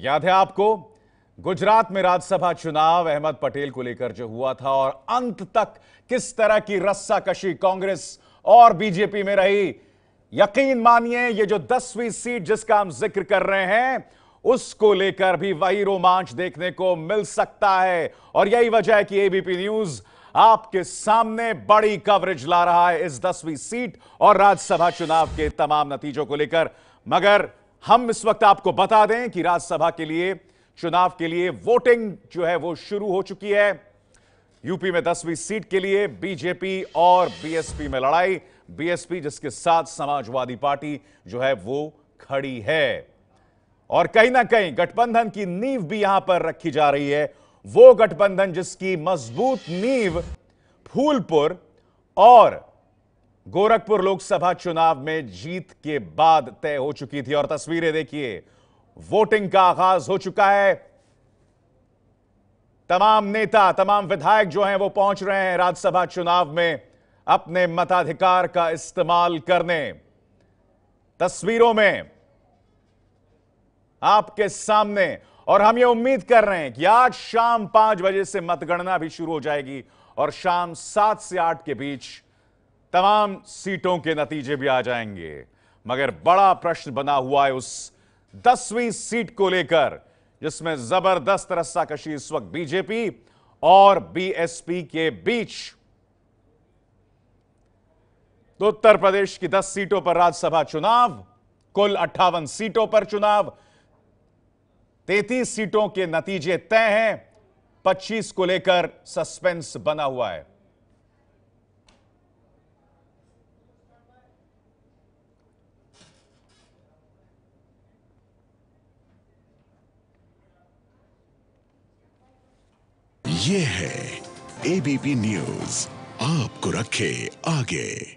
याद है आपको गुजरात में राज्यसभा चुनाव अहमद पटेल को लेकर जो हुआ था और अंत तक किस तरह की रस्साकशी कांग्रेस और बीजेपी में रही यकीन मानिए ये जो दसवीं सीट जिसका हम जिक्र कर रहे हैं उसको लेकर भी वही रोमांच देखने को मिल सकता है और यही वजह है कि एबीपी न्यूज आपके सामने बड़ी कवरेज ला रहा है इस दसवीं सीट और राज्यसभा चुनाव के तमाम नतीजों को लेकर मगर हम इस वक्त आपको बता दें कि राज्यसभा के लिए चुनाव के लिए वोटिंग जो है वो शुरू हो चुकी है यूपी में दसवीं सीट के लिए बीजेपी और बीएसपी में लड़ाई बीएसपी जिसके साथ समाजवादी पार्टी जो है वो खड़ी है और कहीं ना कहीं गठबंधन की नींव भी यहां पर रखी जा रही है वो गठबंधन जिसकी मजबूत नींव फूलपुर और गोरखपुर लोकसभा चुनाव में जीत के बाद तय हो चुकी थी और तस्वीरें देखिए वोटिंग का आगाज हो चुका है तमाम नेता तमाम विधायक जो हैं वो पहुंच रहे हैं राज्यसभा चुनाव में अपने मताधिकार का इस्तेमाल करने तस्वीरों में आपके सामने और हम ये उम्मीद कर रहे हैं कि आज शाम पांच बजे से मतगणना भी शुरू हो जाएगी और शाम सात से आठ के बीच तमाम सीटों के नतीजे भी आ जाएंगे मगर बड़ा प्रश्न बना हुआ है उस दसवीं सीट को लेकर जिसमें जबरदस्त रस्साकशी इस वक्त बीजेपी और बीएसपी के बीच तो उत्तर प्रदेश की 10 सीटों पर राज्यसभा चुनाव कुल अट्ठावन सीटों पर चुनाव 33 सीटों के नतीजे तय हैं 25 को लेकर सस्पेंस बना हुआ है ये है एबीपी न्यूज आपको रखे आगे